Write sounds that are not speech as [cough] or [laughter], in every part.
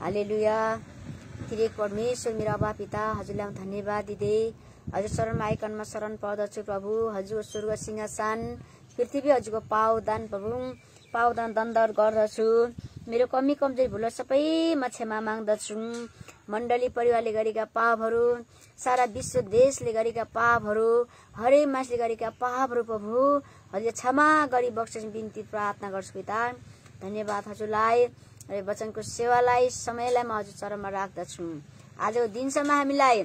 हालेलुया तिरेक परमेश्वर मेरो अभा पिता हजुरलाई धन्यवाद दिँदै हजुर शरणमा आइकनमा शरण पर्दछु प्रभु हजुर स्वर्ग सिंहासन पृथ्वी हजुरको पावदान प्रभु पावदान दन्दर गर्दछु मेरो कमी कमजोरी भुल सबैमा क्षमा माग्दछु मण्डली परिवारले गरेका पापहरू सारा विश्व देशले गरेका पापहरू हरेक मान्छेले गरेका पापहरू प्रभु हजुर क्षमा गरी बक्स बिन्ती प्रार्थना गर्छु पिता धन्यवाद हजुरलाई र वचनको सेवालाई समयलाई म हजुर चरणमा राख्दछु आजको दिनसम्म हामीलाई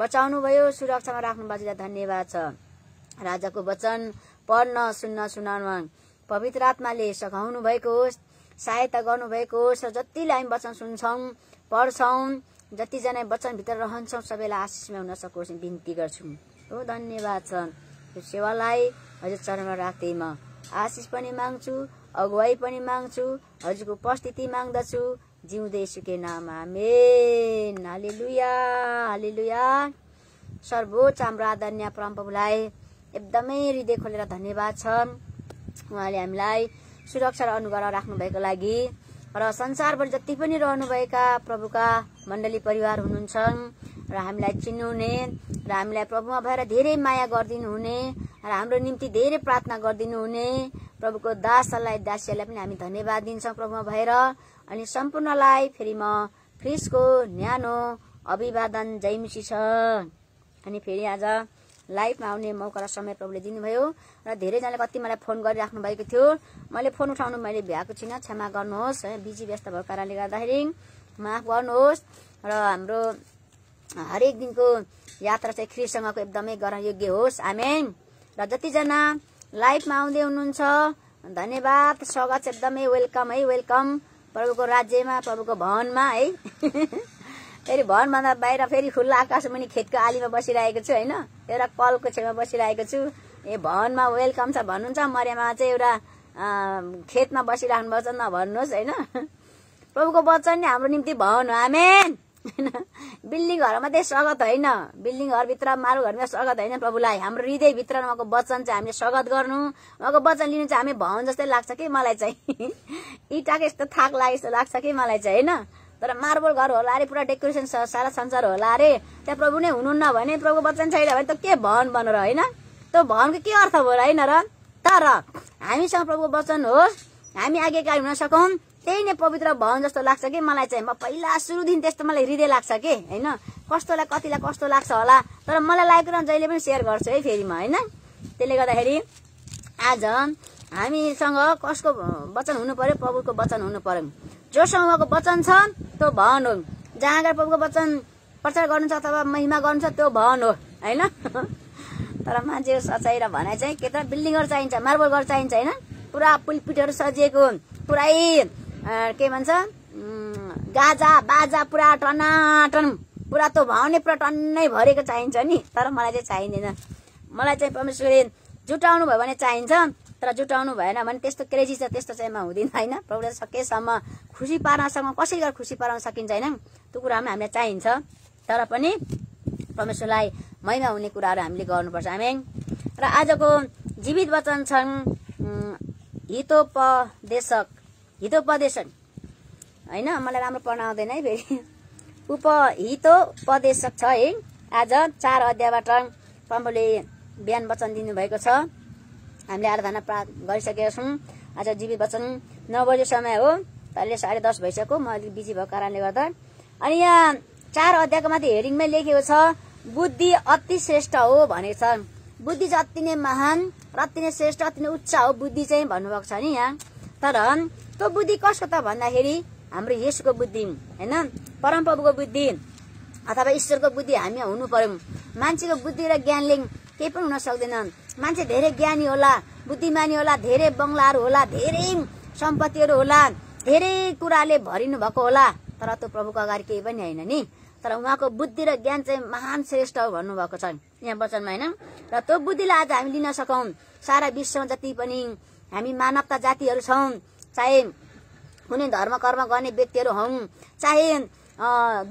बचाउनुभयो सुरक्षामा बाजुलाई धन्यवाद छ राजाको वचन पढ्न सुन्न सुनाउनमा पवित्र आत्माले सघाउनु भएको होस् सहायता गर्नुभएको होस् र जतिले हामी वचन सुन्छौँ पढ्छौँ जतिजना वचनभित्र रहन्छौँ सबैलाई आशिषमा हुन सकोस् बिन्ती गर्छौँ हो धन्यवाद छ यो सेवालाई हजुर चरणमा राख्दै म आशिष पनि माग्छु अगुवाई पनि माग्छु हजुरको उपस्थिति माग्दछु जिउँदै सुके नाम लुया हाले लुया सर्वोच्च हाम्रो आदरणीय परमप्रभुलाई एकदमै हृदय खोलेर धन्यवाद छ उहाँले हामीलाई सुरक्षा र अनुग्रह राख्नुभएको लागि र संसारभरि जति पनि रहनुभएका प्रभुका मण्डली परिवार हुनुहुन्छ र हामीलाई चिन्नुहुने र हामीलाई प्रभुमा भएर धेरै माया गरिदिनुहुने र हाम्रो निम्ति धेरै प्रार्थना गरिदिनु हुने प्रभुको दासलाई दासीलाई पनि हामी धन्यवाद दिन्छौँ प्रभुमा भएर अनि सम्पूर्णलाई फेरि म फ्रिसको न्यानो अभिवादन जयमुसी छ अनि फेरि आज लाइफमा आउने मौका र समय प्रभुले दिनुभयो र धेरैजनाले कति मलाई फोन गरिराख्नु भएको थियो मैले फोन उठाउनु मैले भ्याएको छुइनँ क्षमा गर्नुहोस् है बिजी व्यस्त भएको कारणले गर्दाखेरि माफ गर्नुहोस् र हाम्रो हरेक दिनको यात्रा चाहिँ ख्रिससँगको एकदमै गर्न योग्य होस् आमेन र जतिजना लाइभमा आउँदै हुनुहुन्छ धन्यवाद स्वागत छ एकदमै वेलकम है वेलकम प्रभुको राज्यमा प्रभुको भवनमा है [laughs] फेरि भवनभन्दा बाहिर फेरि खुल्ला आकाशमा नि खेतको आलीमा बसिरहेको छु होइन एउटा कलको छेउमा बसिरहेको छु ए भवनमा वेलकम छ भन्नुहुन्छ मर्यामा चाहिँ एउटा खेतमा बसिराख्नुपर्छ नभन्नुहोस् होइन [laughs] प्रभुको वचन नि हाम्रो निम्ति भवन हो आमेन होइन बिल्डिङ घरमा मात्रै स्वागत होइन बिल्डिङ घरभित्र मारु घरमा स्वागत होइन प्रभुलाई हाम्रो हृदयभित्र उहाँको वचन चाहिँ हामीले स्वागत गर्नु उहाँको वचन लिनु चाहिँ हामी भवन जस्तै लाग्छ कि मलाई चाहिँ [laughs] इँटाकै यस्तो थाक लाग्यो जस्तो लाग्छ कि मलाई चाहिँ होइन तर मार्बल घर होला अरे पुरा डेकोरेसन सारा संसार होला अरे त्यहाँ प्रभु नै हुनुहुन्न भने प्रभुको वचन छैन भने त के भवन बनेर होइन त्यो भवनको के अर्थ भयो होइन र तर हामीसँग प्रभुको वचन होस् हामी आज्ञाकारी हुन सकौँ त्यही नै पवित्र भवन जस्तो लाग्छ कि मलाई चाहिँ म पहिला सुरुदेखि त्यस्तो मलाई हृदय लाग्छ कि होइन कस्तोलाई कतिलाई कस्तो लाग्छ होला तर मलाई लागेको कुरा जहिले पनि सेयर गर्छु है फेरि म होइन त्यसले गर्दाखेरि आज हामीसँग कसको वचन हुनु पर्यो प्रभुको वचन हुनु पर्यो जोसँग उहाँको वचन छ त्यो भवन हो जहाँ गएर प्रभुको वचन प्रचार गर्नु छ अथवा महिमा गर्नु छ त्यो भवन हो होइन [laughs] तर मान्छेको सचाइ र भनाइ चाहिँ के त बिल्डिङहरू चाहिन्छ मार्बलहरू चाहिन्छ होइन पुरा पुलपिटहरू सजिएको पुरै के भन्छ गाजा बाजा पुरा टनाटन पुरा त भाउने पुरा टन्नै भरेको चाहिन्छ नि तर मलाई चाहिँ चाहिँदैन मलाई चाहिँ परमेश्वरले जुटाउनु भयो भने चाहिन्छ तर जुटाउनु भएन भने त्यस्तो क्रेजी छ त्यस्तो चाहिँ म हुँदैन होइन प्रभुले सकेसम्म खुसी पार्नसम्म कसरी गरेर खुसी पार्न सकिन्छ होइन त्यो कुरामा हामीलाई चाहिन्छ तर पनि परमेश्वरलाई महिमा हुने कुराहरू हामीले गर्नुपर्छ हामी र आजको जीवित वचन छन् हितोपदेशक हितोपदेशन होइन मलाई राम्रो पढ्न आउँदैन है फेरि उपहितोपदेशक छ है आज चार अध्यायबाट प्रभुले बिहान वचन दिनुभएको छ हामीले आराधना प्राप्त गरिसकेका छौँ आज जीवित वचन नौ बजे समय हो अहिले साढे दस भइसक्यो म अलिक बिजी भएको कारणले गर्दा अनि यहाँ चार अध्यायको माथि हेरिङमै लेखेको छ बुद्धि अति श्रेष्ठ हो भनेको छ बुद्धि चाहिँ अति नै महान र अति नै श्रेष्ठ अति नै उच्च हो बुद्धि चाहिँ भन्नुभएको छ नि यहाँ तर त्यो बुद्धि कसको त भन्दाखेरि हाम्रो यसुको बुद्धि होइन परमप्रभुको बुद्धि अथवा ईश्वरको बुद्धि हामी हुनु पर्यो मान्छेको बुद्धि र ज्ञानले केही पनि हुन सक्दैनन् मान्छे धेरै ज्ञानी होला बुद्धिमानी होला धेरै बङ्गलाहरू होला धेरै सम्पत्तिहरू होला धेरै कुराले भरिनु भएको होला तर त्यो प्रभुको अगाडि केही पनि होइन नि तर उहाँको बुद्धि र ज्ञान चाहिँ महान श्रेष्ठ हो भन्नुभएको छ यहाँ वचनमा होइन र त्यो बुद्धिलाई आज हामी लिन सकौँ सारा विश्वमा जति पनि हामी मानवता जातिहरू छौँ चाहे कुनै धर्म कर्म गर्ने व्यक्तिहरू हौँ चाहे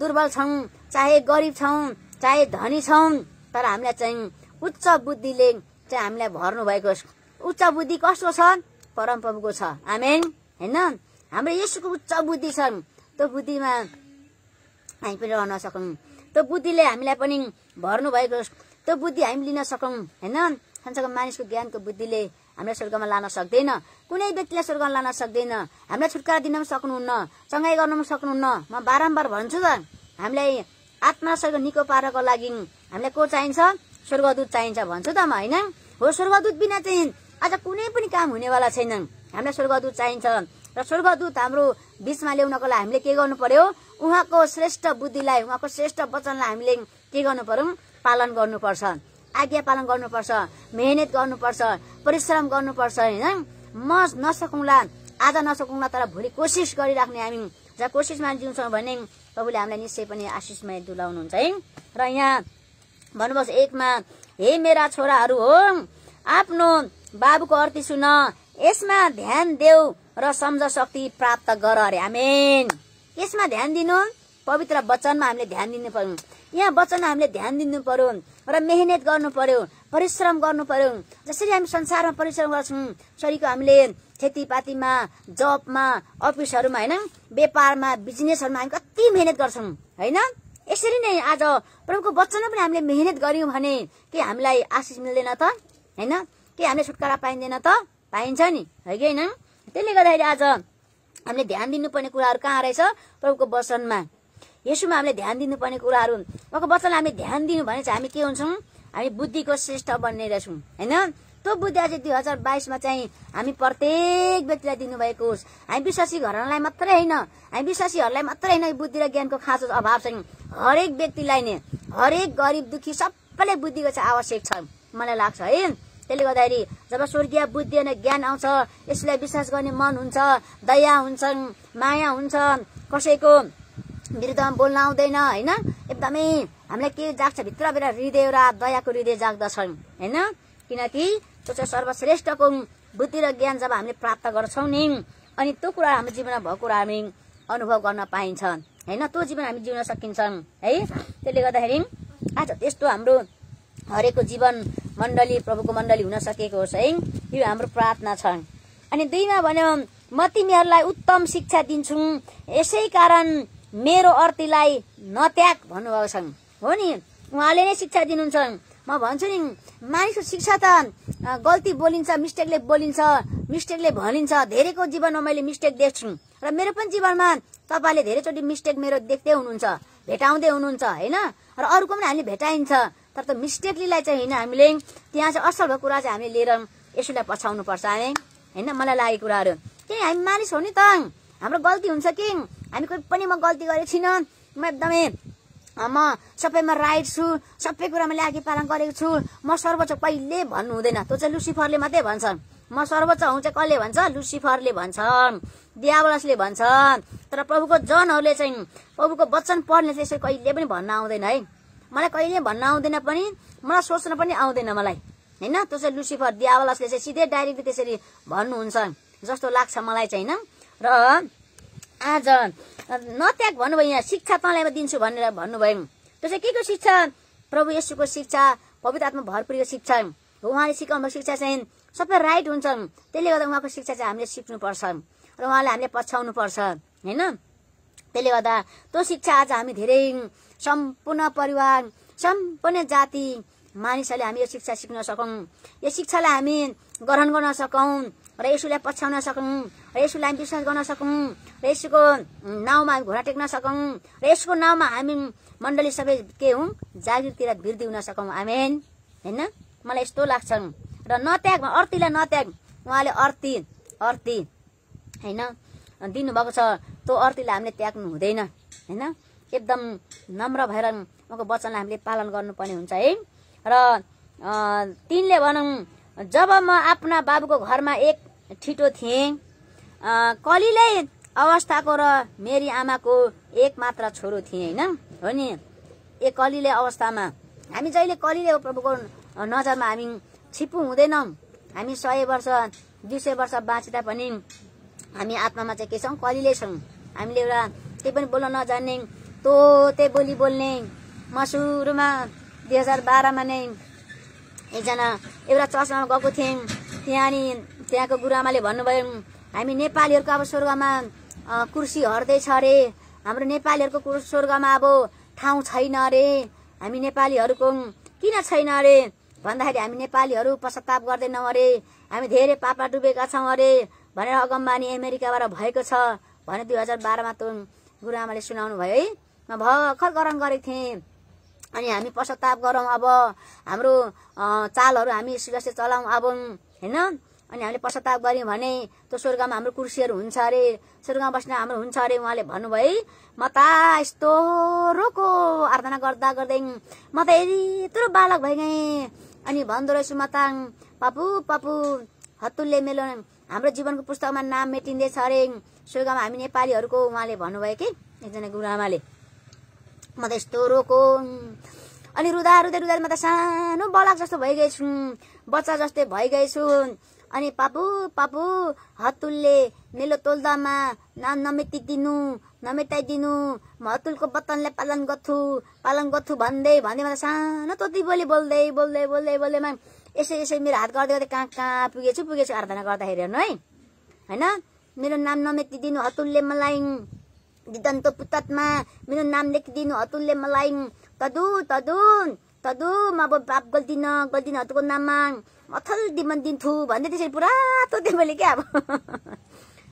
दुर्बल छौँ चाहे गरिब छौँ चाहे धनी छौँ तर हामीलाई चाहिँ उच्च बुद्धिले चाहिँ हामीलाई भर्नु भएको उच्च बुद्धि कस्तो छ परमप्रभुको छ आमेन होइन हाम्रो यसको उच्च बुद्धि छ त्यो बुद्धिमा हामी पनि रहन सकौँ त्यो बुद्धिले हामीलाई पनि भर्नु भएको त्यो बुद्धि हामी लिन सकौँ होइन संसारको मानिसको ज्ञानको बुद्धिले हामीलाई स्वर्गमा लान सक्दैन कुनै व्यक्तिलाई स्वर्गमा लान सक्दैन हामीलाई छुटकारा दिन पनि सक्नुहुन्न चङ्गाई गर्न पनि सक्नुहुन्न म बारम्बार भन्छु त हामीलाई आत्मा स्वर्ग निको पार्नको लागि हामीलाई को चाहिन्छ स्वर्गदूत चाहिन्छ भन्छु त म होइन हो स्वर्गदूत बिना चाहिँ आज कुनै पनि काम हुनेवाला छैन हामीलाई स्वर्गदूत चाहिन्छ र स्वर्गदूत हाम्रो बिचमा ल्याउनको लागि हामीले के गर्नु पर्यो उहाँको श्रेष्ठ बुद्धिलाई उहाँको श्रेष्ठ वचनलाई हामीले के गर्नु पर्यो पालन गर्नुपर्छ आज्ञा पालन गर्नुपर्छ मेहनत गर्नुपर्छ परिश्रम गर्नुपर्छ होइन म नसकौँला आज नसकौँला तर भोलि कोसिस गरिराख्ने हामी र कोसिसमा जिउँछौँ भने प्रभुले हामीलाई निश्चय पनि आशिषमय दुलाउनुहुन्छ है र यहाँ भन्नुपर्छ एकमा हे मेरा छोराहरू हो आफ्नो बाबुको अर्थी सुन यसमा ध्यान देऊ र सम्झ शक्ति प्राप्त गर अरे हामी यसमा ध्यान दिनु पवित्र वचनमा हामीले ध्यान दिनु पर्यो यहाँ वचनमा हामीले ध्यान दिनु पर्यो र मेहनत गर्नु पर्यो परिश्रम गर्नु पर्यो जसरी हामी संसारमा परिश्रम गर्छौँ शरीरको हामीले खेतीपातीमा जबमा अफिसहरूमा होइन व्यापारमा बिजनेसहरूमा हामी कति मेहनत गर्छौँ होइन यसरी नै आज प्रभुको वचनमा पनि हामीले मेहनत गऱ्यौँ भने के हामीलाई आशिष मिल्दैन त होइन के हामीले छुटकारा पाइँदैन त पाइन्छ नि है कि होइन त्यसले गर्दाखेरि आज हामीले ध्यान दिनुपर्ने कुराहरू कहाँ रहेछ प्रभुको वचनमा यसोमा हामीले ध्यान दिनुपर्ने कुराहरू उहाँको वचनलाई हामी ध्यान दिनु भने चाहिँ हामी के हुन्छौँ हामी बुद्धिको श्रेष्ठ बन्ने रहेछौँ होइन त्यो बुद्धि आज दुई हजार बाइसमा चाहिँ हामी प्रत्येक व्यक्तिलाई दिनुभएको होस् हामी विश्वासी घरलाई मात्रै होइन हामी विश्वासीहरूलाई मात्रै होइन बुद्धि र ज्ञानको खाँचो अभाव छ हरेक व्यक्तिलाई नै हरेक गरिब दुखी सबैले बुद्धिको चाहिँ आवश्यक छ मलाई लाग्छ है त्यसले गर्दाखेरि जब स्वर्गीय बुद्धि अनि ज्ञान आउँछ यसलाई विश्वास गर्ने मन हुन्छ दया हुन्छ माया हुन्छ कसैको विरुद्धमा बोल्न आउँदैन होइन एकदमै हामीलाई के जाग्छ भित्रभित्र हृदय र दयाको हृदय जाग्दछौँ होइन किनकि त्यो चाहिँ सर्वश्रेष्ठको बुद्धि र ज्ञान जब हामीले प्राप्त गर्छौँ नि अनि त्यो कुरा हाम्रो जीवनमा भएको कुरा हामी अनुभव गर्न पाइन्छ होइन त्यो जीवन हामी जिउन सकिन्छौँ है त्यसले गर्दाखेरि आज त्यस्तो हाम्रो हरेकको जीवन मण्डली प्रभुको मण्डली हुन सकेको होस् है यो हाम्रो प्रार्थना छ अनि दुईमा भन्यो म तिमीहरूलाई उत्तम शिक्षा दिन्छु यसै कारण मेरो अर्थीलाई नत्याग भन्नुभएको छन् हो नि उहाँले नै शिक्षा दिनुहुन्छ म भन्छु नि मानिसको शिक्षा त गल्ती बोलिन्छ मिस्टेकले बोलिन्छ मिस्टेकले भनिन्छ धेरैको जीवनमा मैले मिस्टेक देख्छु र मेरो पनि जीवनमा तपाईँले धेरैचोटि मिस्टेक मेरो देख्दै हुनुहुन्छ भेटाउँदै हुनुहुन्छ होइन र अरूको पनि हामीले भेटाइन्छ तर त्यो मिस्टेकलीलाई चाहिँ होइन हामीले त्यहाँ चाहिँ असल भएको कुरा चाहिँ हामीले लिएर यसोलाई पछाउनुपर्छ हामी होइन मलाई लागेको कुराहरू त्यही हामी मानिस हो नि त हाम्रो गल्ती हुन्छ कि हामी कोही पनि म गल्ती गरेको छुइनँ म एकदमै म सबैमा राइट छु सबै कुरामा ल्यागी पालन गरेको छु म सर्वोच्च कहिले भन्नु हुँदैन त्यो चाहिँ लुसिफरले मात्रै भन्छ म सर्वोच्च हुन्छ कसले भन्छ लुसिफरले भन्छ दियावलसले भन्छ तर प्रभुको जनहरूले चाहिँ प्रभुको वचन पढ्ने चाहिँ यसरी कहिले पनि भन्न आउँदैन है मलाई कहिले भन्न आउँदैन पनि मलाई सोच्न पनि आउँदैन मलाई होइन त्यो चाहिँ लुसिफर दियावलसले चाहिँ सिधै डाइरेक्टली त्यसरी भन्नुहुन्छ जस्तो लाग्छ मलाई चाहिँ होइन र आज नत्याग भन्नुभयो यहाँ शिक्षा तँलाई म दिन्छु भनेर भन्नुभयो त्यसै के को शिक्षा प्रभु यशुको शिक्षा पवित्र आत्मा भरपुरको शिक्षा उहाँले सिकाउनु शिक्षा चाहिँ सबै राइट हुन्छ त्यसले गर्दा उहाँको शिक्षा चाहिँ हामीले सिक्नुपर्छ र उहाँले हामीले पछ्याउनु पर्छ होइन त्यसले गर्दा त्यो शिक्षा आज हामी धेरै सम्पूर्ण परिवार सम्पूर्ण जाति मानिसहरूले हामी यो शिक्षा सिक्न सकौँ यो शिक्षालाई हामी ग्रहण गर्न सकौँ र यसुलाई पछ्याउन सकौँ र यसुलाई विश्वास गर्न सकौँ र यसुको नाउँमा हामी घोडा टेक्न सकौँ र यसको नाउँमा हामी मण्डली सबै के हौँ जागिरतिर वृद्धि हुन सकौँ आमेन होइन मलाई यस्तो लाग्छ र नत्याग अर्तीलाई नत्याग उहाँले अर्ती अर्ती होइन दिनुभएको छ त्यो अर्तीलाई हामीले त्याग्नु हुँदैन होइन एकदम नम्र भएर उहाँको वचनलाई हामीले पालन गर्नुपर्ने हुन्छ है र तिनले भनौँ जब म आफ्ना बाबुको घरमा एक छिटो थिएँ कलिलै अवस्थाको र मेरी आमाको एक मात्र छोरो थिएँ होइन हो नि ए कलिले अवस्थामा हामी जहिले कलिले प्रभुको नजरमा हामी छिप्पु हुँदैनौँ हामी सय वर्ष दुई सय वर्ष बाँच्दा पनि हामी आत्मामा चाहिँ के छौँ कलिले छौँ हामीले एउटा केही पनि बोल्न नजान्ने तोते बोली बोल्ने म सुरुमा दुई हजार बाह्रमा नै एकजना एउटा चर्चमा गएको थिएँ त्यहाँनिर त्यहाँको गुरुआमाले भन्नुभयो हामी नेपालीहरूको अब स्वर्गमा कुर्सी हट्दैछ अरे हाम्रो नेपालीहरूको स्वर्गमा अब ठाउँ छैन अरे हामी नेपालीहरूको किन छैन अरे भन्दाखेरि हामी नेपालीहरू पश्चाताप गर्दैनौँ अरे हामी धेरै पापा डुबेका छौँ अरे भनेर अगमबानी अमेरिकाबाट भएको छ भने दुई हजार बाह्रमा त गुरुआमाले सुनाउनु भयो है म भर्खर गरम गरेको थिएँ अनि हामी पश्चाताप गरौँ अब हाम्रो चालहरू हामी सिलसे चलाउँ अब होइन अनि हामीले पश्चाताप गऱ्यौँ भने त्यो स्वर्गमा हाम्रो कुर्सीहरू हुन्छ अरे स्वर्गमा बस्ने हाम्रो हुन्छ अरे उहाँले भन्नुभयो है म त यस्तो रोको आराधना गर्दा गर्दै म त यत्रो बालक भइ गएँ अनि भन्दो रहेछु म त पापु पापु हत्तुलले मेरो हाम्रो जीवनको पुस्तकमा नाम मेटिँदैछ अरे स्वर्गमा हामी नेपालीहरूको उहाँले भन्नुभयो कि एकजना गुरुआमाले म त यस्तो रोको अनि रुदा रुदै रुदा म त सानो बालक जस्तो भइगएछु बच्चा जस्तै भइगएछु अनि पापु पापु हतुलले निलो तोल्दामा नाम नमेटिदिनु नमेटाइदिनु म हतुलको वतनलाई पालन गर्छु पालन गर्छु भन्दै भन्दै मलाई सानो तोती बोली बोल्दै बोल्दै बोल्दै बोल्दैमा यसै यसै मेरो हात गर्दै गर्दै कहाँ कहाँ पुगेछु पुगेछु आराधना गर्दाखेरि हेर्नु है होइन मेरो नाम नमेटिदिनु हतुलले मलाई दिदन्त पुतमा मेरो नाम लेखिदिनु हतुलले मलाई तदु तदु तदु म अब बाप गल्दिनँ गल्दिनँ हतुको नाममा मथल दिमन दिन्थु भन्दै त्यसरी पुरा तोते मैले क्या अब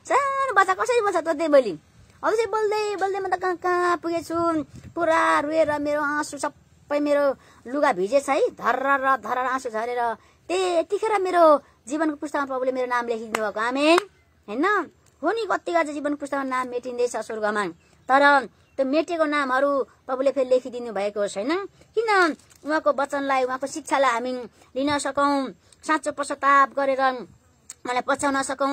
सानो बच्चा कसरी बोल्छ तोते मैले अब चाहिँ बोल्दै बोल्दै म त कहाँ कहाँ पुगेछु पुरा रोएर मेरो आँसु सबै मेरो लुगा भिजेछ है धर धर आँसु झरेर त्यतिखेर मेरो जीवनको पुस्तामा प्रभुले मेरो नाम लेखिदिनु भएको आमे होइन हो नि कति गर्छ जीवन पुस्तामा नाम मेटिँदैछ स्वर्गमा तर त्यो मेटेको नामहरू प्रभुले फेरि लेखिदिनु भएको छैन किन उहाँको वचनलाई उहाँको शिक्षालाई हामी लिन सकौँ साँचो पश्चाताप गरेर मलाई पछ्याउन सकौँ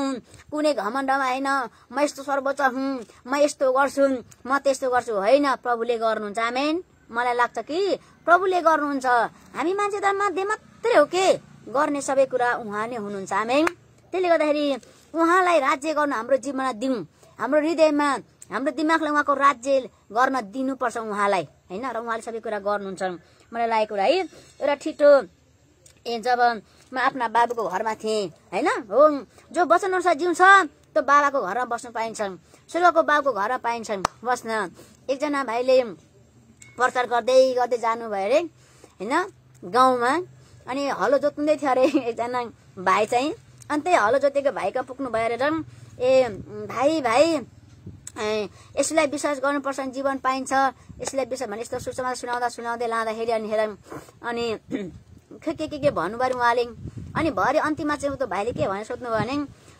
कुनै घमण्डमा होइन म यस्तो सर्वोच्च हुँ म यस्तो गर्छु म त्यस्तो गर्छु होइन प्रभुले गर्नुहुन्छ आमेन मलाई लाग्छ कि प्रभुले गर्नुहुन्छ हामी मान्छे त माध्ये मात्रै हो के गर्ने सबै कुरा उहाँ नै हुनुहुन्छ आमेन त्यसले गर्दाखेरि उहाँलाई राज्य गर्न हाम्रो जीवनमा दिउँ हाम्रो हृदयमा हाम्रो दिमागलाई उहाँको राज्य गर्न दिनुपर्छ उहाँलाई होइन र उहाँले सबै कुरा गर्नुहुन्छ मलाई लागेको कुरा है एउटा ठिटो ए जब म आफ्ना बाबुको घरमा थिएँ होइन हो जो वचन अनुसार जिउँछ त्यो बाबाको घरमा बस्नु पाइन्छन् सुरुको बाबुको घरमा पाइन्छन् बस्न एकजना भाइले प्रचार गर्दै गर्दै जानुभयो अरे होइन गाउँमा अनि हलो जोत्नुहुँदै थियो अरे [laughs] एकजना भाइ चाहिँ अनि त्यही हलो जोतेको पुग्नु भयो अरे ए भाइ भाइ यसलाई विश्वास गर्नुपर्छ जीवन पाइन्छ यसलाई विश्वास भने यस्तो सुसमाचार सुनाउँदा सुनाउँदै लाँदाखेरि अनि हेर अनि के के के के भन्नुभयो उहाँले अनि भरे अन्तिममा चाहिँ उता भाइले के भनेर सोध्नुभयो भने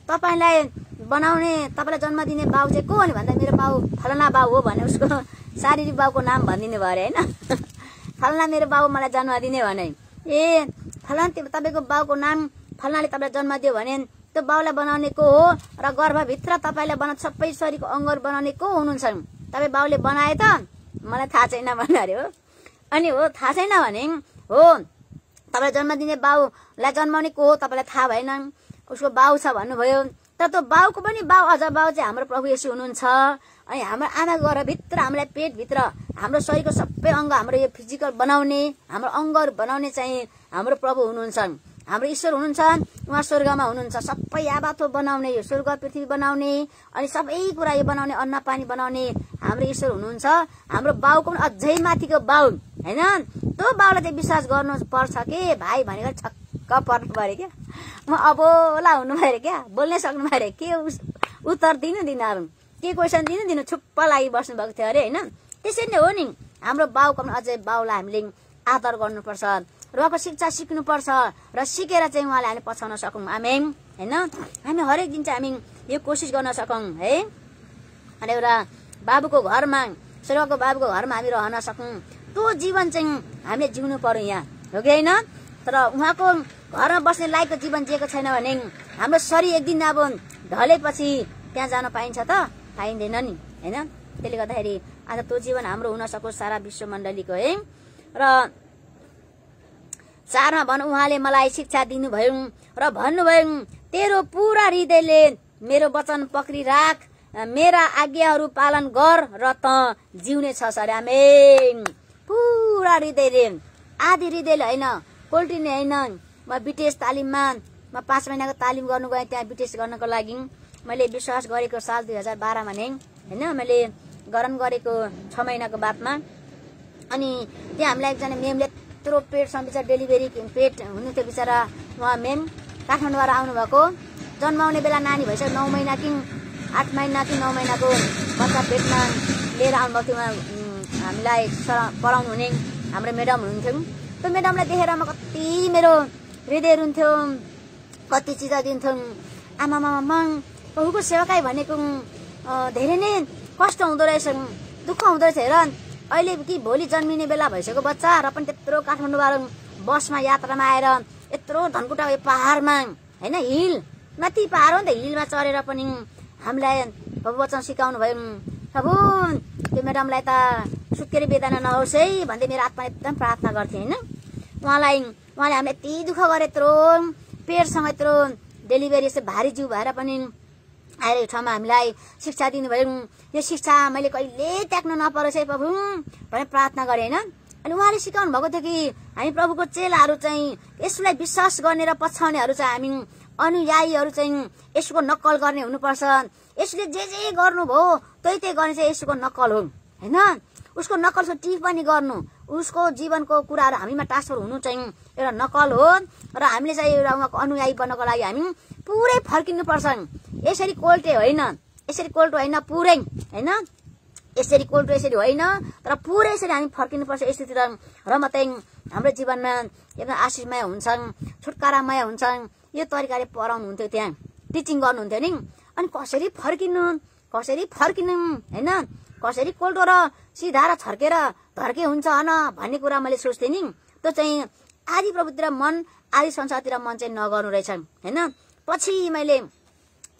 तपाईँलाई बनाउने तपाईँलाई जन्म दिने बाउ चाहिँ को भने भन्दा मेरो बाउ फलाना बाउ हो भने उसको [laughs] शारीरिक बाउको नाम भनिदिनु भयो अरे होइन [laughs] फलना मेरो बाउ मलाई जन्म दिने भने ए फलना तपाईँको बाउको नाम फलानाले तपाईँलाई जन्म दियो भने त्यो बाउलाई बनाउने को हो र गर्भभित्र तपाईँलाई बना सबै शरीरको अङ्गहरू बनाउने को हुनुहुन्छ तपाईँ बाउले बनाए त मलाई थाहा छैन भन्नु अरे हो अनि हो थाहा छैन भने हो तपाईँलाई जन्म दिने बाउलाई जन्माउने को हो तपाईँलाई थाहा भएन उसको बाउ छ भन्नुभयो तर त्यो बाउको पनि बाउ अझ बाउ चाहिँ हाम्रो प्रभु यसो हुनुहुन्छ अनि हाम्रो आमा गएर भित्र हामीलाई पेटभित्र हाम्रो शरीरको सबै अङ्ग हाम्रो यो फिजिकल बनाउने हाम्रो अङ्गहरू बनाउने चाहिँ हाम्रो प्रभु हुनुहुन्छ हाम्रो ईश्वर हुनुहुन्छ उहाँ स्वर्गमा हुनुहुन्छ सबै आबाथो बनाउने यो स्वर्ग पृथ्वी बनाउने अनि सबै कुरा यो बनाउने अन्न पानी बनाउने हाम्रो ईश्वर हुनुहुन्छ हाम्रो बाउको पनि अझै माथिको बाउ होइन त्यो बाउलाई चाहिँ विश्वास गर्नु पर्छ के भाइ भनेको छक्क पर्नु पऱ्यो क्या म अबोला हुनु भयो क्या बोल्नै सक्नु भयो के उत्तर दिनु दिन अब के क्वेसन दिनु दिनु छुप्प लागि बस्नु भएको थियो अरे होइन त्यसरी नै हो नि हाम्रो बाउको पनि अझै बाउलाई हामीले आदर गर्नुपर्छ र उहाँको शिक्षा सिक्नुपर्छ र सिकेर चाहिँ उहाँले हामी पछाउन सकौँ हामी होइन हामी हरेक दिन चाहिँ हामी यो कोसिस गर्न सकौँ है अनि एउटा बाबुको घरमा स्वर्गको बाबुको घरमा हामी रहन सकौँ त्यो जीवन चाहिँ हामीले जिउनु पर्यो यहाँ हो कि होइन तर उहाँको घरमा बस्ने लायकको जीवन जिएको छैन भने हाम्रो शरीर एक दिन अब ढलेपछि त्यहाँ जान पाइन्छ त पाइँदैन नि होइन त्यसले गर्दाखेरि आज त्यो जीवन हाम्रो हुन सकोस् सारा विश्व मण्डलीको है र चारमा भनौँ उहाँले मलाई शिक्षा दिनुभयो र भन्नुभयो तेरो पुरा हृदयले मेरो वचन पक्री राख मेरा आज्ञाहरू पालन गर र त जिउने छ सर सरामे पुरा हृदयले आधी हृदयले होइन कोल्टिने होइन म बिटिएस तालिममा म पाँच महिनाको तालिम गर्नु गएँ त्यहाँ बिटिएस गर्नको लागि मैले विश्वास गरेको साल दुई हजार बाह्रमा नै होइन मैले गरम गरेको छ महिनाको बादमा अनि त्यहाँ हामीलाई एकजना मेमले यत्रो पेटसम्म बिचरा डेलिभरी पेट हुनुहुन्थ्यो बिचरा उहाँ मेम काठमाडौँबाट आउनुभएको जन्माउने बेला नानी भइसक्यो नौ महिना कि आठ महिना कि नौ महिनाको बच्चा पेटमा लिएर आउनुभएको थियो उहाँ हामीलाई पढाउनु हुने हाम्रो म्याडम हुनुहुन्थ्यो त्यो म्याडमलाई देखेर म कति मेरो हृदय रुन्थ्यो कति चिज दिन्थ्यौँ आमा मामा बहुको सेवाकाई भनेको धेरै नै कष्ट हुँदो रहेछ दुःख हुँदो रहेछ हेर अहिले कि भोलि जन्मिने बेला भइसक्यो बच्चा र पनि त्यत्रो काठमाडौँबाट बसमा यात्रामा आएर यत्रो धनकुटा यो पाहाडमा होइन हिल माथि पाहाड हो नि त हिलमा चढेर पनि हामीलाई प्रभु वचन सिकाउनु भयो प्रभु त्यो म्याडमलाई त सुत्केरी वेदना नहोस् है भन्दै मेरो आत्मा एकदम प्रार्थना गर्थेँ होइन उहाँलाई उहाँले हामीलाई यति दुःख गरे यत्रो पेटसँग यत्रो डेलिभरी यस्तो भारी जिउ भएर पनि आएर यो ठाउँमा हामीलाई शिक्षा दिनुभयो यो शिक्षा मैले कहिले त्याग्न नपरोस् है प्रभु भनेर प्रार्थना गरेँ होइन अनि उहाँले सिकाउनु भएको थियो कि हामी प्रभुको चेलाहरू चाहिँ यसलाई विश्वास गर्ने र पछ्याउनेहरू चाहिँ हामी अनुयायीहरू चाहिँ यसको नक्कल गर्ने हुनुपर्छ यसले जे जे गर्नुभयो त्यही त्यही गर्ने चाहिँ यसको नक्कल हो होइन उसको नक्कल नक्कलको पनि गर्नु उसको जीवनको कुराहरू हामीमा ट्रान्सफर हुनु चाहिँ एउटा नकल हो र हामीले चाहिँ एउटा उहाँको अनुयायी बन्नको लागि हामी पुरै फर्किनुपर्छ यसरी कोल्टे होइन यसरी कोल्टो होइन पुरै होइन यसरी कोल्टो यसरी होइन तर पुरै यसरी हामी फर्किनुपर्छ यसरी र मात्रै हाम्रो जीवनमा एकदम आशिषमय हुन्छन् छुटकारामय हुन्छन् यो तरिकाले पढाउनु हुन्थ्यो त्यहाँ टिचिङ गर्नुहुन्थ्यो नि अनि कसरी फर्किनु कसरी फर्किनु होइन कसरी कोल्टो र सिधा र छर्केर धर्के हुन्छ अन भन्ने कुरा मैले सोच्थेँ नि त्यो चाहिँ आदि प्रभुतिर मन आदि संसारतिर मन चाहिँ नगर्नु रहेछ होइन पछि मैले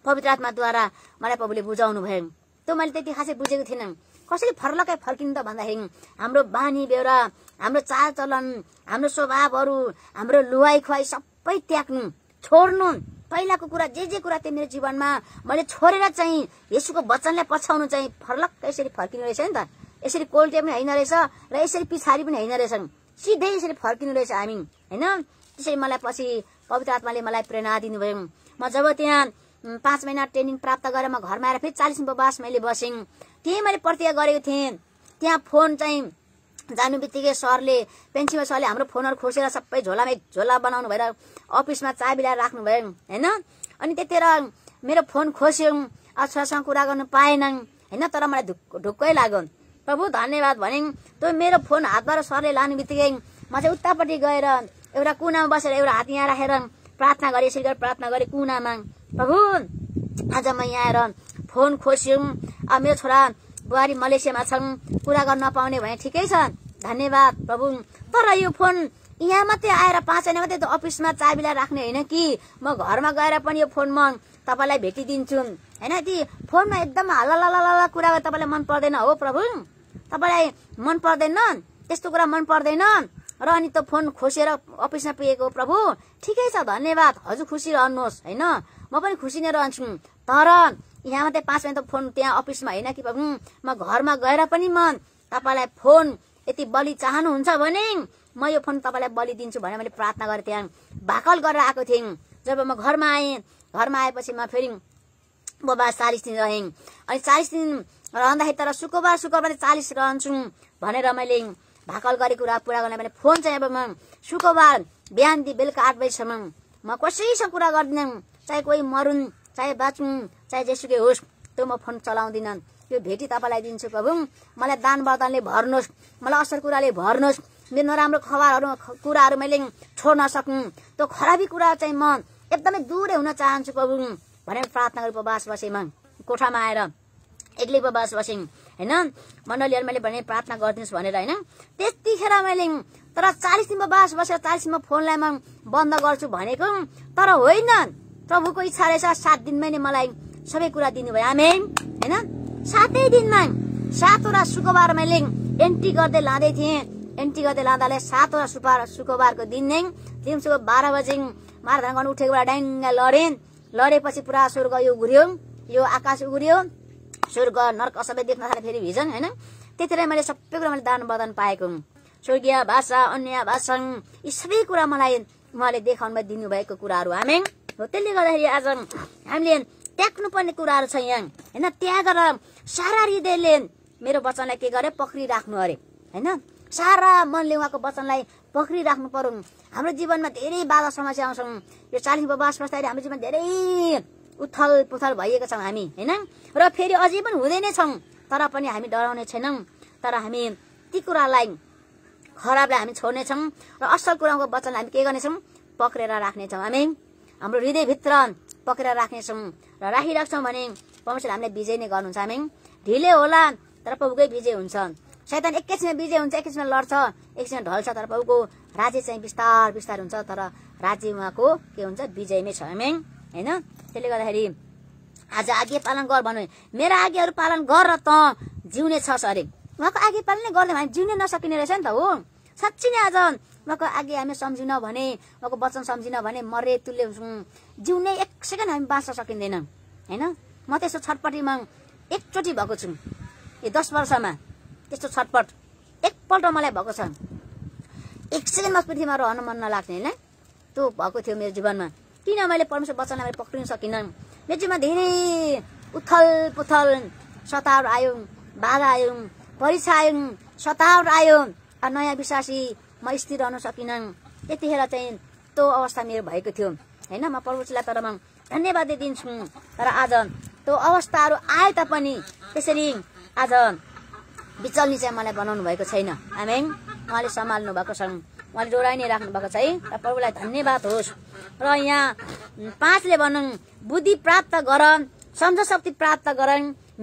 पवित्र आत्माद्वारा मलाई प्रभुले बुझाउनु भयो त्यो मैले त्यति खासै बुझेको थिइनँ कसरी फर्लकै फर्किनु त भन्दाखेरि हाम्रो बानी बेहोरा हाम्रो चालचलन हाम्रो स्वभावहरू हाम्रो लुवाई खुवाई सबै त्याग्नु छोड्नु पहिलाको कुरा जे जे कुरा थियो मेरो जीवनमा मैले छोडेर चाहिँ यसुको वचनलाई पछ्याउनु चाहिँ फर्लक्क यसरी फर्किनु रहेछ नि त यसरी कोल्टे पनि होइन रहेछ र यसरी पिछाडि पनि होइन रहेछन् सिधै यसरी फर्किनु रहेछ हामी होइन त्यसरी मलाई पछि पवित्र आत्माले मलाई प्रेरणा दिनुभयो म जब त्यहाँ पाँच महिना ट्रेनिङ प्राप्त गरेर म घरमा आएर फेरि चालिस उपवास मैले बसेँ त्यही मैले प्रतिज्ञा गरेको थिएँ त्यहाँ फोन चाहिँ जानु बित्तिकै सरले पेन्सिलमा सरले हाम्रो फोनहरू खोसेर सबै झोलामा एक झोला बनाउनु भएर अफिसमा चाबी ल्याएर राख्नु भयो होइन अनि त्यतिर मेरो फोन खोस्यौँ छोरासँग कुरा गर्नु पाएनन् होइन तर मलाई ढुक् ढुक्कै लाग्यो प्रभु धन्यवाद भने त्यो मेरो फोन हातबाट सरले लानु बित्तिकै म चाहिँ उतापट्टि गएर एउटा कुनामा बसेर एउटा हात यहाँ राखेर प्रार्थना गरेँ यसरी गरेर प्रार्थना गरेँ कुनामा प्रभु आज म यहाँ आएर फोन खोस्यौँ अब मेरो छोरा बुहारी मलेसियामा छन् कुरा गर्न पाउने भने ठिकै छ धन्यवाद प्रभु तर यो फोन यहाँ मात्रै आएर पाँच होइन मात्रै अफिसमा चाबीलाई राख्ने होइन कि म घरमा गएर पनि यो फोन म तपाईँलाई भेटिदिन्छु होइन ती फोनमा एकदम हल्ला कुरा तपाईँलाई मन पर्दैन हो प्रभु तपाईँलाई मन पर्दैन त्यस्तो कुरा मन पर्दैन र अनि त फोन खोसेर अफिसमा पुगेको प्रभु ठिकै छ धन्यवाद हजुर खुसी रहनुहोस् होइन म पनि खुसी नै रहन्छु तर यहाँ मात्रै पाँच मिनट त फोन त्यहाँ अफिसमा होइन कि म घरमा गएर पनि म तपाईँलाई फोन यति बलि चाहनुहुन्छ भने म यो फोन तपाईँलाई बलि दिन्छु भनेर मैले प्रार्थना गरेँ त्यहाँ भाकल गरेर आएको थिएँ जब म घरमा आएँ घरमा आएपछि म फेरि बोबा चालिस दिन रहेँ अनि चालिस दिन रहँदाखेरि तर शुक्रबार शुक्रबार चालिस रहन्छु भनेर मैले भाकल गरेको कुरा पुरा गर्ने मैले फोन चाहिँ अब म शुक्रबार बिहान बेलुका आठ बजीसम्म म कसैसँग कुरा गर्दिनँ चाहे कोही मरुन् चाहे बाँचुन् चाहे जेसुकै होस् त्यो म फोन चलाउँदिन यो भेटी तपाईँलाई दिन्छु प्रभु मलाई दान बदानले भर्नुहोस् मलाई असल कुराले भर्नुहोस् मेरो नराम्रो खबरहरू कुराहरू मैले छोड्न सकौँ त्यो खराबी कुरा चाहिँ म एकदमै दुरै हुन चाहन्छु प्रभु भनेर प्रार्थना गरेर उपवास बसेमा कोठामा आएर एक्लै उपवास बसेँ होइन मण्डलीहरू मैले भने प्रार्थना गरिदिनुहोस् भनेर होइन त्यतिखेर मैले तर चालिस दिनमा बास बसेर चालिस दिनमा फोनलाई म बन्द गर्छु भनेको तर होइन प्रभुको इच्छा रहेछ सात दिनमै नै मलाई सबै कुरा दिनुभयो आमे होइन सातै दिनमा सातवटा शुक्रबार मैले एन्ट्री गर्दै लाँदै थिएँ एन्ट्री गर्दै लाँदाले सातवटा सुपार शुक्रबारको दिन नै दिउँसोको बाह्र बजे मारधाङ गर्नु उठेको बेला ड्याङ्ग लडेँ लडेपछि पुरा स्वर्ग यो घुर्यो यो आकाश उग्रियो स्वर्ग नर्क सबै देख्न थाले फेरि भिजन होइन त्यतिखेर मैले सबै कुरा मैले दान बदन पाएको स्वर्गीय भाषा अन्य भाषा यी सबै कुरा मलाई उहाँले देखाउनु दिनुभएको कुराहरू हामी हो त्यसले गर्दाखेरि आज हामीले पर्ने कुराहरू छ यहाँ होइन त्यहाँ गएर सारा हृदयले मेरो वचनलाई के गरे पक्रिराख्नु अरे होइन सारा मनले उहाँको वचनलाई पक्रिराख्नु पर्यो हाम्रो जीवनमा धेरै बाधा समस्या आउँछौँ यो चालिस बबास बस्दाखेरि हाम्रो जीवन धेरै उथल पुथल भइएको छौँ हामी होइन र फेरि अझै पनि हुँदै नै छौँ तर पनि हामी डराउने छैनौँ तर हामी ती कुरालाई खराबलाई हामी छोड्नेछौँ र असल कुराको वचन हामी के गर्नेछौँ पक्रेर राख्नेछौँ हामी हाम्रो हृदयभित्र पक्रेर राख्नेछौँ र राखिराख्छौँ भने परमेश्वर हामीले विजय नै गर्नुहुन्छ हामी ढिले होला तर प्रभुकै विजय हुन्छ सैतन एकैछिनमा विजय हुन्छ एकैछिनमा लड्छ एकछिन ढल्छ तर प्रभुको राज्य चाहिँ बिस्तार बिस्तार हुन्छ तर राज्य उहाँको के हुन्छ विजयमै छ हामी होइन त्यसले गर्दाखेरि आज आज्ञा पालन गर भन्नु मेरा आज्ञाहरू पालन गर र त जिउने छ अरे उहाँको आज्ञा पालन नै गर्दैन भने जिउनै नसकिने रहेछ नि त हो साँच्ची नै आज उहाँको आज्ञा हामी सम्झिन भने उहाँको वचन सम्झिन भने मरे तुल्य हुन्छौँ जिउने एक सेकेन्ड हामी बाँच्न सकिँदैन होइन म त्यस्तो छटपटीमा एकचोटि भएको छु यो दस वर्षमा त्यस्तो छटपट एकपल्ट मलाई भएको छ एक सेकेन्डमा पृथ्वीमा रहन मन नलाग्ने होइन त्यो भएको थियो मेरो जीवनमा किन मैले परमेश्वर वचनलाई मैले पक्रिन सकिनँ मेरो जीवनमा धेरै उथल पुथल सतावर आयो बाधा आयो परीक्षा आयो सतावर आयो नयाँ विश्वासी म स्थिर रहन सकिनँ यतिखेर चाहिँ त्यो अवस्था मेरो भएको थियो होइन म प्रभुजीलाई म धन्यवाद दिन्छु तर आज त्यो अवस्थाहरू आए तापनि त्यसरी आज बिचल्नी चाहिँ मलाई बनाउनु भएको छैन आमेन उहाँले सम्हाल्नु भएको छ उहाँले डोराइ नै राख्नु भएको छ है र प्रभुलाई धन्यवाद होस् र यहाँ पाँचले भनौँ बुद्धि प्राप्त गर सम्झ शक्ति प्राप्त गर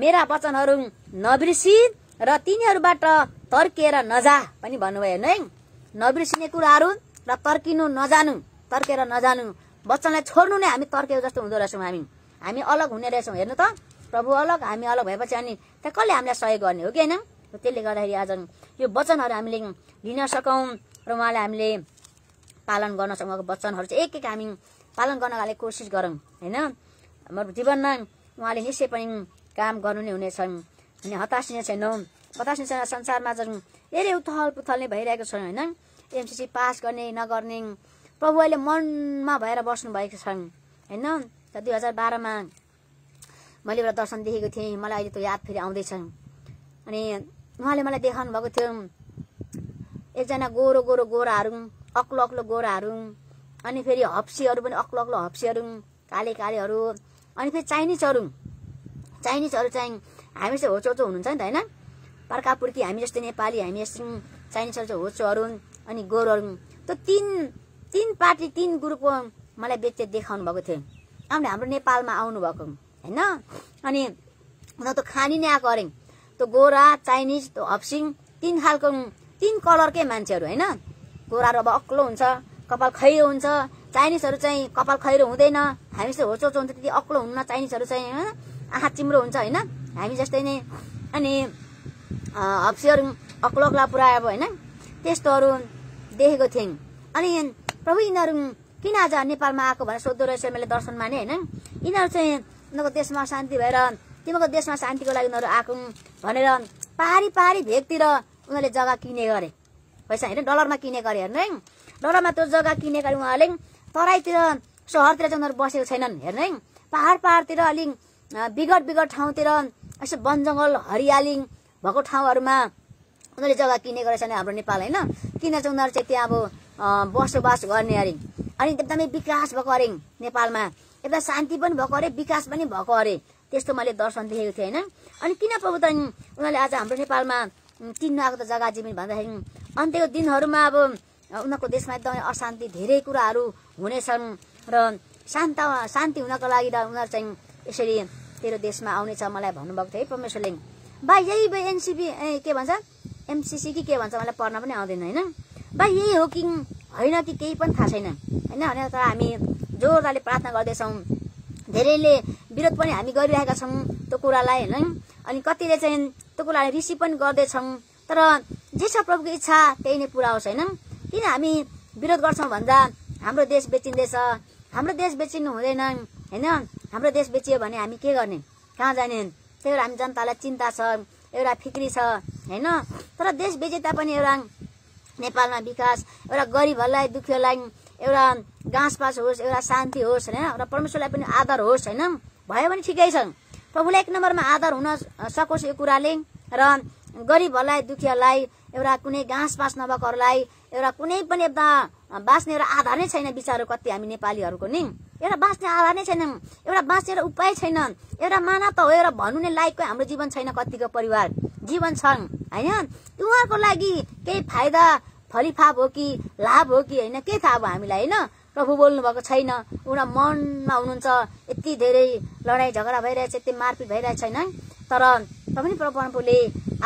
मेरा वचनहरू नबिर्सी र तिनीहरूबाट तर्किएर नजा पनि भन्नुभयो हेर्नु है नबिर्सिने कुराहरू र तर्किनु नजानु तर्केर नजानु बच्चनलाई छोड्नु नै हामी तर्केको जस्तो हुँदो रहेछौँ हामी हामी अलग हुने रहेछौँ हेर्नु त प्रभु अलग हामी अलग भएपछि अनि त कसले हामीलाई सहयोग गर्ने हो कि होइन त्यसले गर्दाखेरि आज यो वचनहरू हामीले लिन सकौँ र उहाँलाई हामीले पालन गर्न सकौँ उहाँको वचनहरू चाहिँ एक एक हामी पालन गर्नको लागि कोसिस गरौँ होइन हाम्रो जीवनमा उहाँले निश्चय पनि काम गर्नु नै हुनेछन् अनि हतासिने छैनौँ हतासिने छैन संसारमा जुन धेरै उथल पुथल नै भइरहेको छ होइन एमसिसी पास गर्ने नगर्ने प्रभु अहिले मनमा भएर बस्नुभएको छन् होइन र दुई हजार बाह्रमा मैले एउटा दर्शन देखेको थिएँ मलाई अहिले त्यो याद फेरि आउँदैछ अनि उहाँले मलाई देखाउनु भएको थियो एकजना गोरो गोरो गोराहरू अक्लो अक्लो गोराहरू अनि फेरि हप्सीहरू पनि अक्लो अक्लो हप्सीहरू काले कालेहरू अनि फेरि चाइनिजहरू चाइनिजहरू चाहिँ हामी चाहिँ होचोचो हुनुहुन्छ नि त होइन पुर्की हामी जस्तै नेपाली हामी जस्तै चाइनिजहरू चाहिँ होचोहरू अनि गोरुहरू त्यो तिन तिन पार्टी तिन ग्रुपको मलाई बेचे देखाउनु भएको थियो आउने हाम्रो नेपालमा आउनुभएको होइन अनि उनीहरू त खानी नै आएको अरे त्यो गोरा चाइनिज त्यो हप्सिङ तिन खालको तिन कलरकै मान्छेहरू होइन गोराहरू अब अक्लो हुन्छ कपाल खैरो हुन्छ चाइनिजहरू चाहिँ कपाल खैरो हुँदैन हामी चाहिँ होचोचो हुन्छ त्यति अक्लो हुन्न चाइनिजहरू चाहिँ होइन आँखा चिम्रो हुन्छ होइन हामी जस्तै नै अनि हप्सीहरू अक्लो अक्ला पुरा अब होइन त्यस्तोहरू देखेको थियौँ अनि प्रभु यिनीहरू किन आज नेपालमा आएको भनेर सोध्दो रहेछ मैले दर्शन माने होइन यिनीहरू चाहिँ उनीहरूको देशमा शान्ति भएर तिमीहरूको देशमा शान्तिको लागि उनीहरू आएको भनेर पारी पारी भेगतिर उनीहरूले जग्गा किने गरे पैसा होइन डलरमा किने गरे हेर्नु है डलरमा त्यो जग्गा किने गरे उहाँहरूले तराईतिर सहरतिर चाहिँ उनीहरू बसेको छैनन् हेर्नु है पहाड पहाडतिर अलिक बिगड बिगट ठाउँतिर यसो वन जङ्गल हरियाली भएको ठाउँहरूमा उनीहरूले जग्गा किने गरेछ गरेछन् हाम्रो नेपाल होइन किन चाहिँ उनीहरू चाहिँ त्यहाँ अब बसोबास गर्ने अरे अनि एकदमै विकास भएको अरे नेपालमा एकदम शान्ति पनि भएको अरे विकास पनि भएको अरे त्यस्तो मैले दर्शन देखेको थिएँ होइन अनि किन प्रभु त उनीहरूले आज हाम्रो नेपालमा चिन्नु आएको त जग्गा जिमिन भन्दाखेरि अन्त्यको दिनहरूमा अब उनीहरूको देशमा एकदमै अशान्ति धेरै कुराहरू हुनेछन् र शान्त शान्ति हुनको लागि र उनीहरू चाहिँ यसरी तेरो देशमा आउनेछ मलाई भन्नुभएको थियो है परमेश्वरले बा यही एनसिपी के भन्छ एमसिसी कि के भन्छ मलाई पढ्न पनि आउँदैन होइन बा यही हो कि होइन कि केही पनि थाहा छैन होइन होइन तर हामी जोरदारले प्रार्थना गर्दैछौँ धेरैले विरोध पनि हामी गरिरहेका छौँ त्यो कुरालाई होइन अनि कतिले चाहिँ त्यो कुरालाई रिसिभ पनि गर्दैछौँ तर जे छ प्रभुको इच्छा त्यही नै पुरा होस् होइन किन हामी विरोध गर्छौँ भन्दा हाम्रो देश बेचिँदैछ हाम्रो देश बेचिनु हुँदैन होइन हाम्रो देश बेचियो भने हामी के गर्ने कहाँ जाने त्यही भएर हामी जनतालाई चिन्ता छ एउटा फिक्री छ होइन तर देश बेचे तापनि एउटा नेपालमा विकास एउटा गरिबहरूलाई दुःखीहरूलाई एउटा घाँसपास होस् एउटा शान्ति होस् होइन र परमेश्वरलाई पनि आदर होस् होइन भयो भने ठिकै छ प्रभुलाई एक नम्बरमा आदर हुन सकोस् यो कुराले र गरिबहरूलाई दुखीहरूलाई एउटा कुनै घाँसपास नभएकोहरूलाई एउटा कुनै पनि एउटा बाँच्ने एउटा आधार नै छैन बिचारो कति हामी नेपालीहरूको नि एउटा बाँच्ने आधार नै छैन एउटा बाँच्ने एउटा उपाय छैन एउटा माना त हो एउटा भन्नु नै लायकको हाम्रो जीवन छैन कतिको परिवार जीवन छन् होइन उहाँको लागि केही फाइदा फलिफाप हो कि लाभ हो कि होइन के थाहा अब हामीलाई होइन प्रभु बोल्नु भएको छैन एउटा मनमा हुनुहुन्छ यति धेरै लडाइँ झगडा भइरहेछ यति मारपिट भइरहेको छैन तर तपाईँ प्रभुले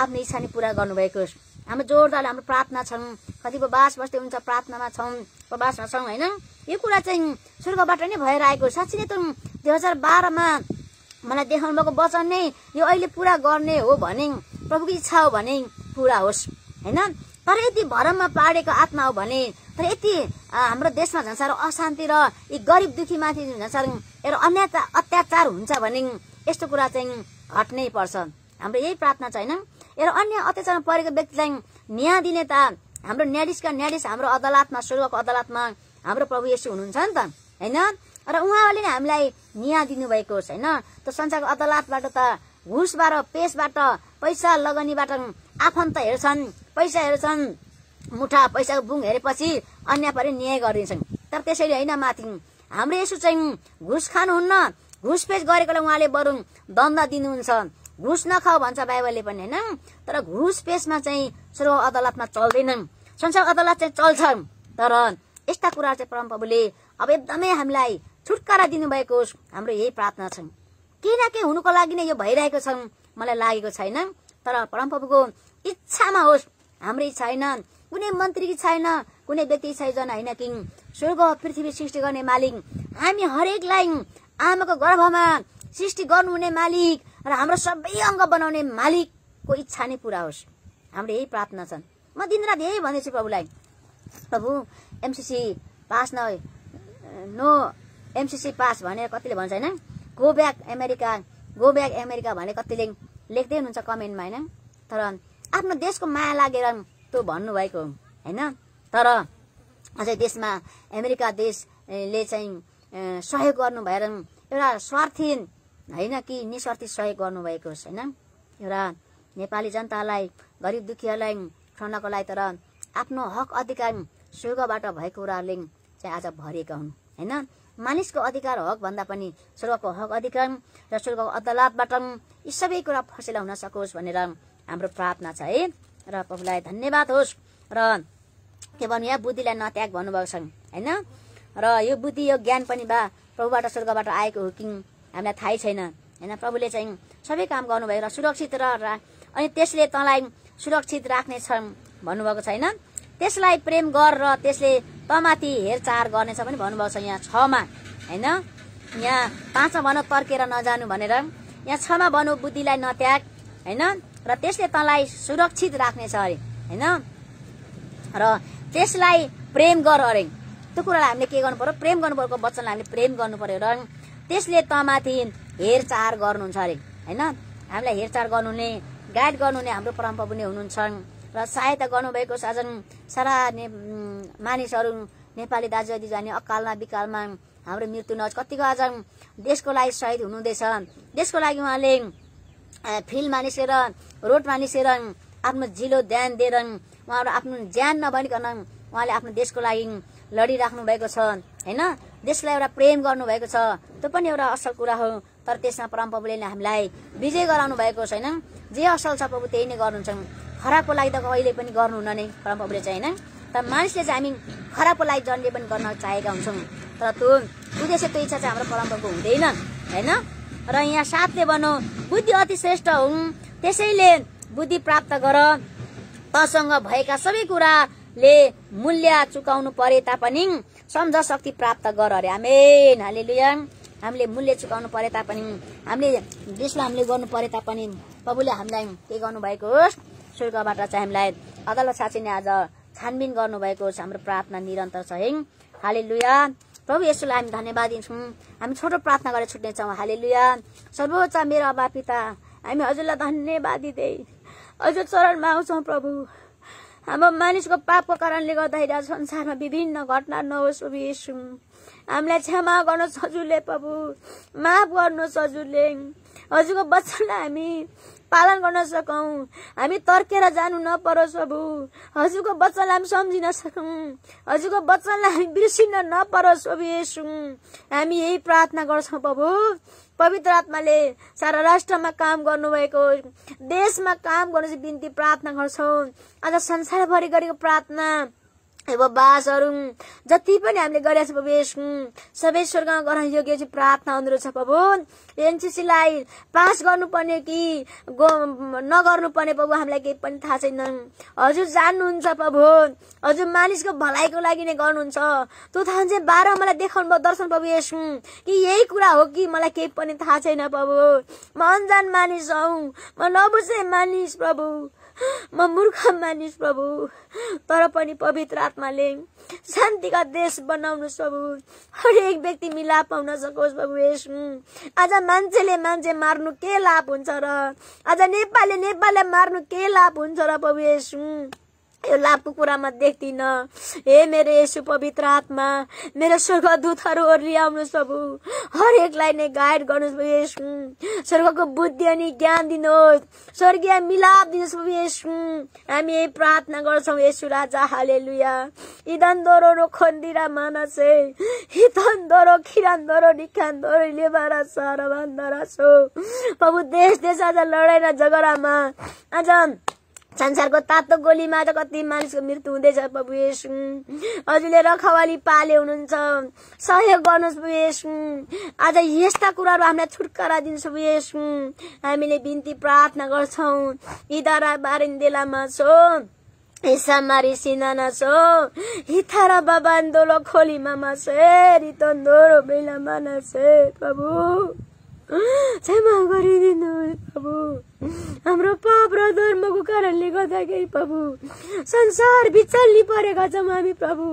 आफ्नो इच्छा नै पुरा गर्नुभएको हाम्रो जोरदार हाम्रो प्रार्थना छौँ कतिपय बास बस्दै हुन्छ प्रार्थनामा छौँ उपवासमा छौँ होइन यो कुरा चाहिँ स्वर्गबाट नै भएर आएको साँच्ची नै त दुई हजार बाह्रमा मलाई देखाउनु भएको वचन नै यो अहिले पुरा गर्ने हो भने प्रभुको इच्छा हो भने पुरा होस् होइन तर यति भरममा पाडेको आत्मा हो भने तर यति हाम्रो देशमा झन् साह्रो अशान्ति र यी गरिब दुखीमाथि झन् साह्रो एउटा अन्याचार अत्याचार हुन्छ भने यस्तो कुरा चाहिँ हट्नै पर्छ हाम्रो यही प्रार्थना छ होइन र अन्य अत्याचारमा परेको व्यक्तिलाई न्याय दिने त हाम्रो न्यायाधीशका न्यायाधीश हाम्रो अदालतमा स्वर्गको अदालतमा हाम्रो प्रभु यसो हुनुहुन्छ नि त होइन र उहाँले नै हामीलाई न्याय दिनुभएको होस् होइन त संसारको अदालतबाट त घुसबाट पेसबाट पैसा लगानीबाट आफन्त हेर्छन् पैसा हेर्छन् मुठा पैसाको बुङ हेरेपछि अन्य परि न्याय गरिदिन्छन् तर त्यसरी होइन माथि हाम्रो यसो चाहिँ घुस खानुहुन्न घुसपेस गरेकोलाई उहाँले बरु दण्ड दिनुहुन्छ घुस नखाऊ भन्छ बाइबलले पनि होइन तर घुस पेसमा चाहिँ सर्व अदालतमा चल्दैनन् संसार अदालत चाहिँ चल्छ तर यस्ता कुरा चाहिँ परम प्रभुले अब एकदमै हामीलाई छुटकारा दिनुभएको हाम्रो यही प्रार्थना छन् केही न केही हुनुको लागि नै यो भइरहेको छ मलाई लागेको छैन तर परम परमप्रभुको इच्छामा होस् हाम्रै छैन कुनै मन्त्री छैन कुनै व्यक्ति छैन होइन कि स्वर्ग पृथ्वी सृष्टि गर्ने मालिक हामी हरेकलाई आमाको गर्भमा सृष्टि गर्नुहुने मालिक र हाम्रो सबै अङ्ग बनाउने मालिकको इच्छा नै पुरा होस् हाम्रो यही प्रार्थना छन् म दिनरात यही भन्दैछु प्रभुलाई प्रभु एमसिसी पास न नो एमसिसी पास भनेर कतिले भन्छ होइन go back America go back America भने कतिले लेख्दै हुनुहुन्छ कमेन्टमा होइन तर आफ्नो देशको माया लागेर त्यो भन्नुभएको होइन तर अझै देशमा अमेरिका देशले चाहिँ सहयोग गर्नु भएर एउटा स्वार्थी होइन कि निस्वार्थी सहयोग गर्नुभएको होस् होइन एउटा नेपाली जनतालाई गरिब दुखीहरूलाई खन्नको लागि तर आफ्नो हक अधिकार स्वर्गबाट भएको कुराहरूले चाहिँ आज भरिएका हुन् होइन मानिसको अधिकार हक भन्दा पनि स्वर्गको हक अधिकार र स्वर्गको अदालतबाट यी सबै कुरा फसिला हुन सकोस् भनेर हाम्रो प्रार्थना छ है र प्रभुलाई धन्यवाद होस् र के भन्नु या बुद्धिलाई नत्याग भन्नुभएको छ होइन र यो बुद्धि यो ज्ञान पनि बा प्रभुबाट स्वर्गबाट आएको हो कि हामीलाई थाहै छैन होइन प्रभुले चाहिँ सबै काम गर्नुभयो र सुरक्षित र अनि त्यसले तँलाई सुरक्षित राख्ने राख्नेछ भन्नुभएको छैन त्यसलाई प्रेम गर र त्यसले तमाथि हेरचाह गर्नेछ पनि भन्नुभएको छ यहाँ छमा होइन यहाँ पाँचमा भनौँ तर्केर नजानु भनेर यहाँ छमा भनौँ बुद्धिलाई नत्याग होइन र त्यसले तँलाई सुरक्षित राख्नेछ अरे होइन र त्यसलाई प्रेम गर अरे त्यो कुरालाई हामीले के गर्नु पर्यो प्रेम गर्नु पर्यो वचनलाई हामीले प्रेम गर्नु पर्यो र त्यसले त माथि हेरचाह गर्नुहुन्छ अरे होइन हामीलाई हेरचाह गर्नुहुने गाइड गर्नुहुने हाम्रो परम्परा पनि हुनुहुन्छ र सहायता गर्नुभएको साजन सारा ने मानिसहरू नेपाली दाजु दाजु जाने अकालमा विकालमा हाम्रो मृत्यु नज कतिको आज देशको लागि सहिद हुनुहुँदैछ देशको लागि उहाँले फिल्डमा निस्केर रोडमा निस्केर आफ्नो झिलो ध्यान दिएर उहाँहरू आफ्नो ज्यान नभनिकन उहाँले आफ्नो देशको लागि लडिराख्नु भएको छ होइन देशलाई एउटा प्रेम गर्नुभएको छ त्यो पनि एउटा असल कुरा हो तर त्यसमा परम प्रभुले हामीलाई विजय गराउनु भएको छैन जे असल छ प्रभु त्यही नै गर्नुहुन्छ खराबको लागि त कहिले पनि गर्नुहुन्न नै परम प्रभुले चाहिँ होइन तर मानिसले चाहिँ हामी खराबको लागि जन्ले पनि गर्न चाहेका हुन्छौँ तर त्यो उद्देश्य त्यो इच्छा चाहिँ हाम्रो परम हुँदैन होइन र यहाँ साथले भनौँ बुद्धि अति श्रेष्ठ हुन् त्यसैले बुद्धि प्राप्त गर तसँग भएका सबै कुराले मूल्य चुकाउनु परे तापनि सम्झ शक्ति प्राप्त गर अरे आमेन हालेलुया हामीले मूल्य चुकाउनु परे तापनि हामीले देशलाई हामीले गर्नु परे तापनि प्रभुले हामीलाई के गर्नुभएको होस् स्वर्गबाट चाहिँ हामीलाई अदालत साँच्चै नै आज छानबिन गर्नुभएको छ हाम्रो प्रार्थना निरन्तर छ है हाले लुया प्रभु यसोलाई हामी धन्यवाद दिन्छौँ हामी छोटो प्रार्थना गरेर छुट्नेछौँ हाले लुया सर्वोच्च मेरो बापिता पिता हामी हजुरलाई धन्यवाद दिँदै हजुर चरणमा आउँछौँ प्रभु हाम्रो मानिसको पापको कारणले गर्दाखेरि आज संसारमा विभिन्न घटना नहोस् प्रभु हामीलाई क्षमा गर्न सजुले प्रभु माफ गर्नु सजुले हजुरको वचनलाई हामी पालन गर्न सकौँ हामी तर्केर जानु नपरोस् प्रभु हजुरको वचनलाई हामी सम्झिन सकौँ हजुरको वचनलाई हामी बिर्सिन नपरोस् प्रभु हामी यही प्रार्थना गर्छौँ प्रभु पवित्र आत्माले सारा राष्ट्रमा काम गर्नुभएको देशमा काम गर्नु चाहिँ बिन्ती प्रार्थना गर्छौँ आज संसारभरि गरेको प्रार्थना बासहरू जति पनि हामीले गरेका छ प्रवेश सबै स्वर्गमा गर्न योग्य चाहिँ प्रार्थना अनुरोध छ प्रभु एनसिसीलाई पास गर्नुपर्ने कि नगर्नुपर्ने प्रभु हामीलाई केही पनि थाहा छैन हजुर जान्नुहुन्छ प्रभु हजुर मानिसको भलाइको लागि नै गर्नुहुन्छ त्यो थाहा चाहिँ बाह्र मलाई देखाउनु भयो दर्शन प्रभु यस कि यही कुरा हो कि मलाई केही पनि थाहा छैन प्रभु म अन्जान मानिस हौ म नबुझे मानिस प्रभु म मूर्ख मानिस प्रभु तर पनि पवित्र आत्माले शान्तिका देश बनाउनु प्रभु हरेक व्यक्ति मिलाप पाउन सकोस् प्रभु यस आज मान्छेले मान्छे मार्नु के लाभ हुन्छ र आज नेपालले नेपाललाई मार्नु के लाभ हुन्छ र प्रभु यस यो लाभको कुरामा देख्दिन हे मेरो यसो पवित्र आत्मा मेरो स्वर्गदूतहरू ओर्ली आउनुहोस् प्रभु हरेकलाई नै गाइड गर्नु प्रभु स्वर्गको बुद्धि अनि ज्ञान दिनुहोस् स्वर्गीय मिलाप दिनुहोस् प्रभु यसु हामी यही प्रार्थना गर्छौँ यसु राजा हाले लुया इदन्दोरो रो खन्दिरा मानसे दोरो निखान दोरो लेबारा सारा भन्दा रासो प्रभु देश देश आज लडाइँ झगडामा आज संसारको तातो गोलीमा त कति मानिसको मृत्यु हुँदैछ प्रभु यसु हजुरले रखवाली पाले हुनुहुन्छ सहयोग गर्नुहोस् प्रभु आज यस्ता कुराहरू हामीलाई छुटकारा दिनुहोस् प्रभु यसु हामीले बिन्ती प्रार्थना गर्छौँ इदारा बारिन्देलामा छो Isamari sinana so hitara babandolo kolima mase ritondoro bela manase प्रभु क्षमा गरिदिनु प्रभु हाम्रो पाप र धर्मको कारणले गर्दाखेरि प्रभु संसार बिचल्ली परेका छौँ हामी प्रभु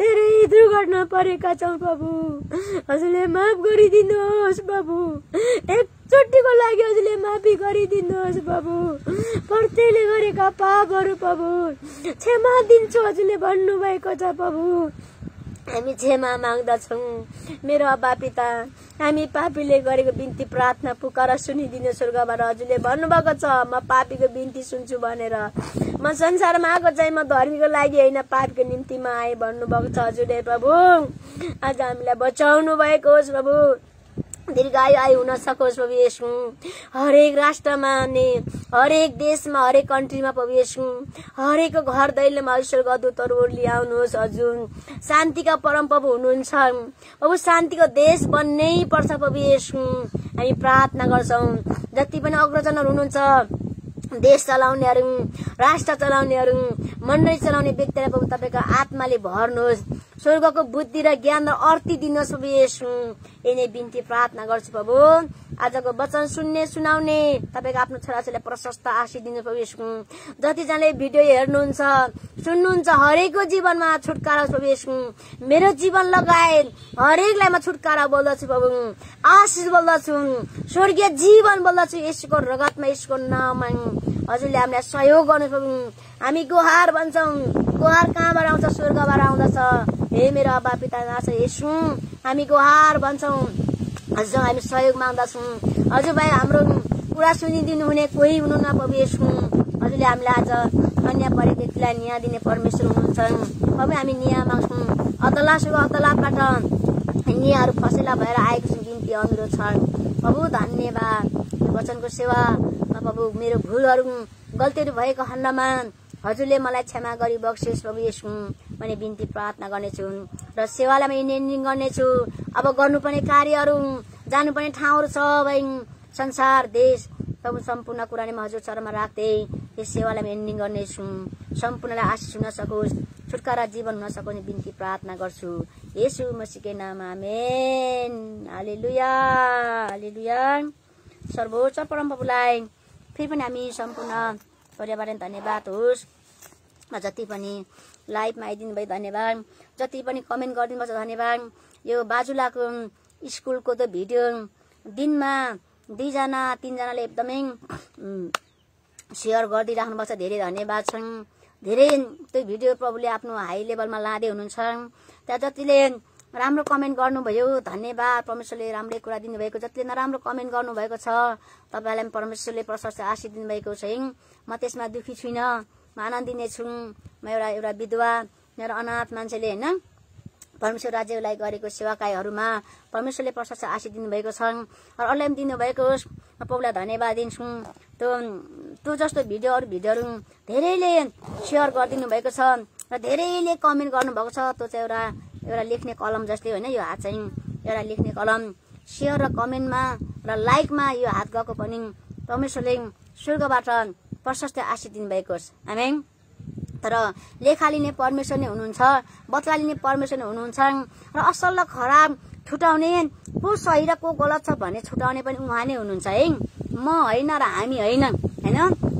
धेरै दुर्घटना परेका छौँ प्रभु हजुरले माफ गरिदिनुहोस् बाबु एकचोटिको लागि हजुरले माफी गरिदिनुहोस् बाबु प्रत्येकले गरेका पापहरू प्रभु क्षमा दिन्छु हजुरले भन्नुभएको छ प्रभु हामी क्षमा माग्दछौँ मेरो अब्बा पिता हामी पापीले गरेको बिन्ती प्रार्थना पुकार सुनिदिने स्वर्गबाट हजुरले भन्नुभएको छ म पापीको बिन्ती सुन्छु भनेर म संसारमा आएको चाहिँ म धर्मीको लागि होइन पापीको निम्ति म आएँ भन्नुभएको छ हजुरले प्रभु आज हामीलाई बचाउनु भएको होस् प्रभु दीर्घायु आयु हुन सकोस् प्रवेश हरेक राष्ट्रमा ने हरेक देशमा हरेक कन्ट्रीमा प्रवेश हरेक घर दैलोमा गदु तरुवर ल्याउनुहोस् हजुर शान्तिका परम प्रभु हुनुहुन्छ अब शान्तिको देश बन्नै पर्छ प्रवेश हामी प्रार्थना गर्छौँ जति पनि अग्रजनहरू हुनुहुन्छ देश चलाउनेहरू राष्ट्र चलाउनेहरू मण्डली चलाउने व्यक्तिलाई प्रभु तपाईँको आत्माले भर्नुहोस् स्वर्गको बुद्धि र ज्ञान र अर्थी दिनुहोस् प्रभु यिनै बिन्ती प्रार्थना गर्छु प्रभु आजको वचन सुन्ने सुनाउने तपाईँको आफ्नो छोराछोरीलाई प्रशस्त आशिष दिनु प्रभु यसको जतिजनाले भिडियो हेर्नुहुन्छ सुन्नुहुन्छ हरेकको जीवनमा छुटकारा प्रभु मेरो जीवन लगायत हरेकलाई म छुटकारा बोल्दछु प्रभु आशिष बोल्दछु स्वर्गीय जीवन बोल्दछु यसको रगतमा यसको नाममा हजुरले हामीलाई सहयोग गर्नु प्रभु हामी गुहार भन्छौँ गुहार कहाँबाट आउँछ स्वर्गबाट आउँदछ हे मेरो अब्बा पिता नाच हेर्छौँ हामी गुहार भन्छौँ हजुर हामी सहयोग माग्दछौँ हजुर भाइ हाम्रो कुरा सुनिदिनु हुने कोही हुनु नपबु यसु हजुरले हामीलाई आज अन्य परे व्यक्तिलाई दिने परमेश्वर हुनुहुन्छ अब हामी न्याय माग्छौँ अदालतसँग अतलाबाट नियाहरू फसेला भएर आएको छौँ निम्ति अनुरोध छन् प्रभु धन्यवाद वचनको सेवा प्रभु मेरो भुलहरू गल्तीहरू भएको खण्डमा हजुरले मलाई क्षमा गरी बक्सिस प्रभु यसु भन्ने बिन्ती प्रार्थना गर्नेछु र सेवालाई म इन्जिनियरिङ गर्नेछु अब गर्नुपर्ने कार्यहरू जानुपर्ने ठाउँहरू सबै संसार देश प्रभु सम्पूर्ण कुरा नै म हजुर चरमा राख्दै यस सेवालाई म इन्जिनियरिङ गर्नेछु सम्पूर्णलाई आशिष हुन सकोस् छुटकारा जीवन हुन सकोस् बिन्ती प्रार्थना गर्छु यसु म नाम आमेन हालेलुया हालेलुया सर्वोच्च परम्परालाई फेरि पनि हामी सम्पूर्ण धन्यवाद होस् जति पनि लाइभमा आइदिनु भयो धन्यवाद जति पनि कमेन्ट गरिदिनु पर्छ धन्यवाद यो बाजुलाको स्कुलको त भिडियो दिनमा दुईजना तिनजनाले एकदमै सेयर गरिदिइराख्नुपर्छ धेरै धन्यवाद छन् धेरै त्यो भिडियो प्रभुले आफ्नो हाई लेभलमा लाँदै हुनुहुन्छ त्यहाँ जतिले राम्रो कमेन्ट गर्नुभयो धन्यवाद परमेश्वरले राम्रै कुरा दिनुभएको जतिले नराम्रो कमेन्ट गर्नुभएको छ पनि परमेश्वरले प्रशस्त आशिष दिनुभएको छ म त्यसमा दुखी छुइनँ मान दिनेछौँ म एउटा एउटा विधवा मेरो अनाथ मान्छेले होइन परमेश्वर राज्यलाई गरेको सेवाकायहरूमा परमेश्वरले प्रशस्त आशिष दिनुभएको छ र अरूलाई पनि दिनुभएको होस् म पौलाई धन्यवाद दिन्छु त्यो त्यो जस्तो भिडियोहरू भिडियोहरू धेरैले सेयर गरिदिनु भएको छ र धेरैले कमेन्ट गर्नुभएको छ त्यो चाहिँ एउटा एउटा लेख्ने कलम जस्तै होइन यो हात चाहिँ एउटा लेख्ने कलम सेयर र कमेन्टमा र लाइकमा यो हात गएको पनि परमेश्वरले स्वर्गबाट प्रशस्त आशी दिनुभएको होस् हामी तर लेखा लिने परमेश्वर नै हुनुहुन्छ लिने परमेश्वर नै हुनुहुन्छ र असल र खराब छुटाउने को सही र को गलत छ भन्ने छुटाउने पनि उहाँ नै हुनुहुन्छ है म होइन र हामी होइन होइन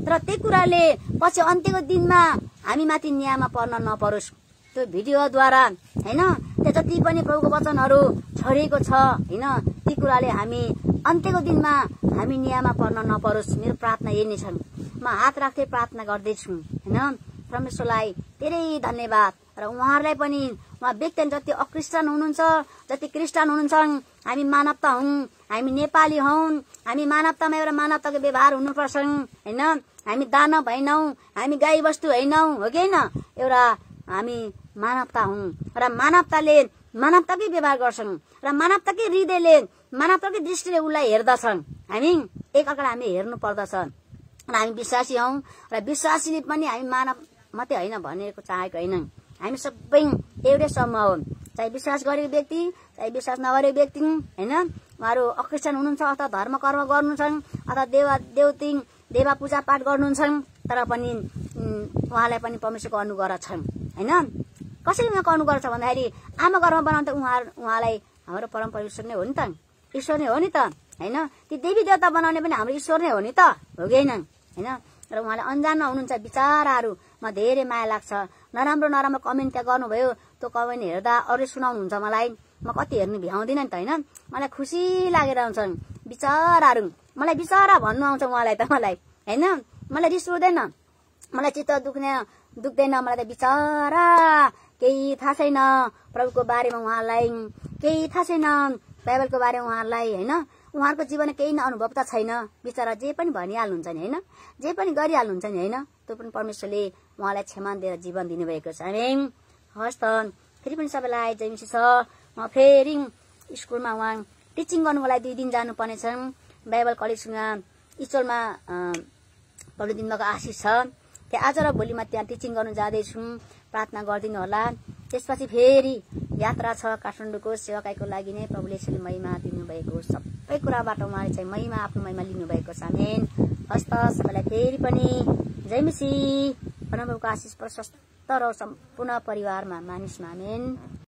तर त्यही कुराले पछि अन्त्यको दिनमा हामी माथि न्यायमा पर्न नपरोस् त्यो भिडियोद्वारा होइन त्यो जति पनि प्रभुको वचनहरू छोडिएको छ होइन ती कुराले हामी अन्त्यको दिनमा हामी न्यायमा पर्न नपरोस् मेरो प्रार्थना यही नै छन् म हात राख्दै प्रार्थना गर्दैछु होइन परमेश्वरलाई धेरै धन्यवाद र उहाँहरूलाई पनि उहाँ व्यक्ति जति अक्रिस्टियन हुनुहुन्छ जति क्रिस्टियन हुनुहुन्छ हामी मानवता हौ हामी नेपाली हौ हामी मानवतामा एउटा मानवताको व्यवहार हुनुपर्छ होइन हामी दानव होइनौ हामी गाई बस्तु होइनौ हो कि होइन एउटा हामी मानवता हौँ र मानवताले मानवताकै व्यवहार गर्छौँ र मानवताकै हृदयले मानवताकै दृष्टिले उसलाई हेर्दछन् हामी एकअर्कालाई हामी हेर्नु पर्दछ र हामी विश्वासी हौँ र विश्वासीले पनि हामी मानव मात्रै होइन भनेको चाहेको होइन हामी सबै एउटै समूह हो चाहे विश्वास गरेको व्यक्ति चाहे विश्वास नगरेको व्यक्ति होइन उहाँहरू अक्रिस्टियन हुनुहुन्छ अथवा धर्म कर्म गर्नुहुन्छन् अथवा देवा देवती देवा पाठ गर्नुहुन्छ तर पनि उहाँलाई पनि परमेश्वरको अनुग्रह छन् होइन कसरी उहाँको अनुग्रह छ भन्दाखेरि आमा घरमा बनाउँदा उहाँ उहाँलाई हाम्रो परम परमेश्वर नै हो नि त ईश्वर नै हो नि त होइन ती देवी देवता बनाउने पनि हाम्रो ईश्वर नै हो नि त हो कि होइन र उहाँले अन्जानमा हुनुहुन्छ म धेरै माया लाग्छ नराम्रो नराम्रो कमेन्ट त्यहाँ गर्नुभयो त्यो कमेन्ट हेर्दा अरू सुनाउनुहुन्छ मलाई म कति हेर्नु भ्याउँदिनँ नि त होइन मलाई खुसी लागेर आउँछन् विचाराहरू मलाई विचारा भन्नु आउँछ उहाँलाई त मलाई होइन मलाई रिस उठ्दैन मलाई चित्त दुख्ने दुख्दैन मलाई त विचारा केही थाहा छैन प्रभुको बारेमा उहाँलाई केही थाहा छैन बाइबलको बारेमा उहाँहरूलाई होइन उहाँहरूको जीवनमा केही अनुभव त छैन बिचरा जे पनि भनिहाल्नुहुन्छ नि होइन जे पनि गरिहाल्नुहुन्छ नि होइन त्यो पनि परमेश्वरले उहाँलाई क्षमा दिएर जीवन दिनुभएको छ हामी हस् त फेरि पनि सबैलाई जयमसी छ म फेरि स्कुलमा उहाँ टिचिङ गर्नुको लागि दुई दिन जानुपर्ने छन् बाइबल कलेजसँग इचोलमा पन्ध्र दिन आशिष छ त्यहाँ आज र भोलिमा त्यहाँ टिचिङ गर्नु जाँदैछौँ प्रार्थना गरिदिनु होला त्यसपछि फेरि यात्रा छ काठमाडौँको सेवाकाईको लागि नै प्रभुले यसरी महिमा दिनुभएको सबै कुराबाट उहाँले चाहिँ महिमा आफ्नो महिमा लिनुभएको छ मेन हस्त सबैलाई फेरि पनि जय मिसी अनुभवको आशिष प्रशस्त र सम्पूर्ण परिवारमा मानिसमा मेन